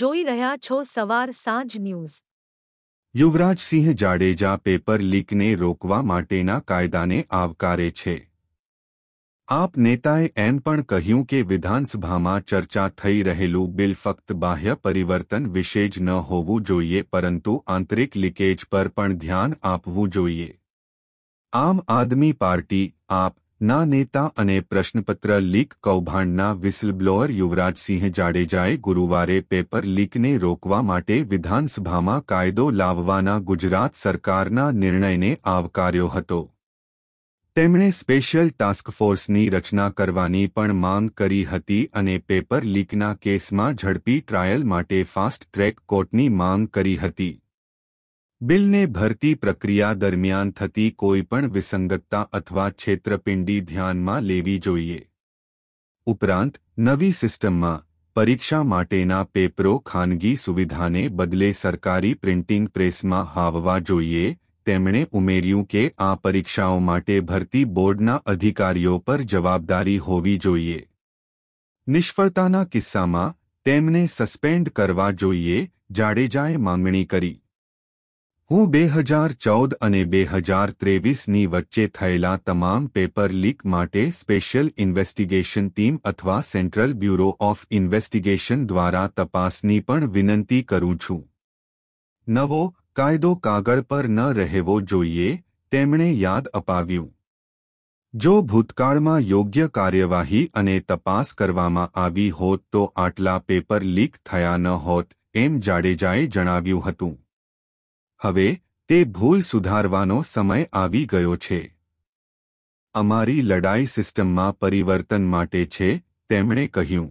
જોઈ રહ્યા છો સવાર સાંજ news Yugrajsinh Jadeja paper leak ને રોકવા માટેના કાયદાને આવકારે છે આપ નેતાએ એન પણ કહ્યું કે વિધાનસભામાં ચર્ચા થઈ રહેલું બિલ ફક્ત બાહ્ય પરિવર્તન વિશેજ ન હોવું જોઈએ પરંતુ આંતરિક લીકેજ પર પણ ધ્યાન આપવું જોઈએ આમ આદમી પાર્ટી આપ ના નેતા અને પ્રશ્નપત્ર લીક કૌભાંડના વિસલબ્લોઅર યુવરાજસિંહ જાડેજાએ ગુરુવારે પેપર લીકને રોકવા માટે વિધાનસભામાં કાયદો લાવવાના ગુજરાત સરકારના નિર્ણયને આવકાર્યો હતો તેમણે સ્પેશિયલ ટાસ્કફોર્સની રચના કરવાની પણ માંગ કરી હતી અને પેપર લીકના કેસમાં ઝડપી ટ્રાયલ માટે ફાસ્ટ ટ્રેક કોર્ટની માંગ કરી હતી બિલને ભરતી પ્રક્રિયા દરમિયાન થતી કોઈપણ વિસંગતતા અથવા છેતરપિંડી ધ્યાનમાં લેવી જોઈએ ઉપરાંત નવી સિસ્ટમમાં પરીક્ષા માટેના પેપરો ખાનગી સુવિધાને બદલે સરકારી પ્રિન્ટિંગ પ્રેસમાં હાવવા જોઈએ તેમણે ઉમેર્યું કે આ પરીક્ષાઓ માટે ભરતી બોર્ડના અધિકારીઓ પર જવાબદારી હોવી જોઈએ નિષ્ફળતાના કિસ્સામાં તેમને સસ્પેન્ડ કરવા જોઈએ જાડેજાએ માંગણી કરી હું બે હજાર ચૌદ અને બે હજાર ત્રેવીસની વચ્ચે થયેલા તમામ પેપર લીક માટે સ્પેશિયલ ઇન્વેસ્ટિગેશન ટીમ અથવા સેન્ટ્રલ બ્યુરો ઓફ ઇન્વેસ્ટિગેશન દ્વારા તપાસની પણ વિનંતી કરું છું નવો કાયદો કાગળ પર ન રહેવો જોઈએ તેમણે યાદ અપાવ્યું જો ભૂતકાળમાં યોગ્ય કાર્યવાહી અને તપાસ કરવામાં આવી હોત તો આટલા પેપર લીક થયા ન હોત એમ જાડેજાએ જણાવ્યું હતું હવે તે ભૂલ સુધારવાનો સમય આવી ગયો છે અમારી લડાઈ સિસ્ટમમાં પરિવર્તન માટે છે તેમણે કહ્યું